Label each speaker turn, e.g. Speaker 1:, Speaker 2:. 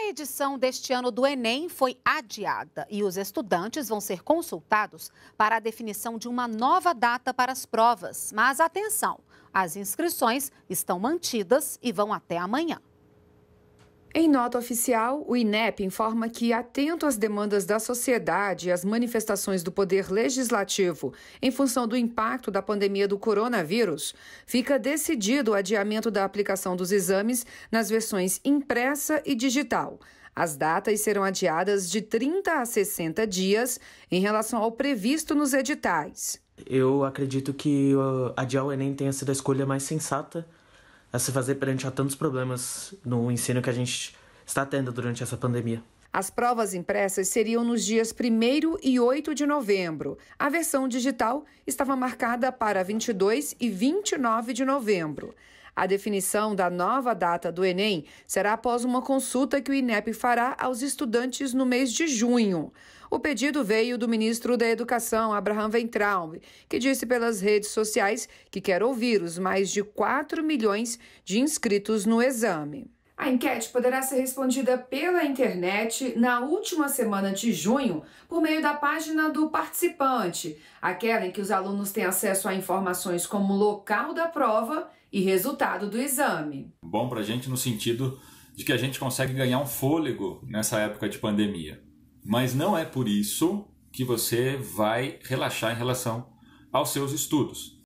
Speaker 1: A edição deste ano do Enem foi adiada e os estudantes vão ser consultados para a definição de uma nova data para as provas. Mas atenção, as inscrições estão mantidas e vão até amanhã. Em nota oficial, o INEP informa que, atento às demandas da sociedade e
Speaker 2: às manifestações do Poder Legislativo em função do impacto da pandemia do coronavírus, fica decidido o adiamento da aplicação dos exames nas versões impressa e digital. As datas serão adiadas de 30 a 60 dias em relação ao previsto nos editais.
Speaker 3: Eu acredito que ah, adiar o Enem tenha sido a escolha mais sensata a se fazer perante a tantos problemas no ensino que a gente está tendo durante essa pandemia.
Speaker 2: As provas impressas seriam nos dias 1 e 8 de novembro. A versão digital estava marcada para 22 e 29 de novembro. A definição da nova data do Enem será após uma consulta que o INEP fará aos estudantes no mês de junho. O pedido veio do ministro da Educação, Abraham Weintraub, que disse pelas redes sociais que quer ouvir os mais de 4 milhões de inscritos no exame. A enquete poderá ser respondida pela internet na última semana de junho por meio da página do participante, aquela em que os alunos têm acesso a informações como local da prova e resultado do exame.
Speaker 4: Bom para a gente no sentido de que a gente consegue ganhar um fôlego nessa época de pandemia. Mas não é por isso que você vai relaxar em relação aos seus estudos.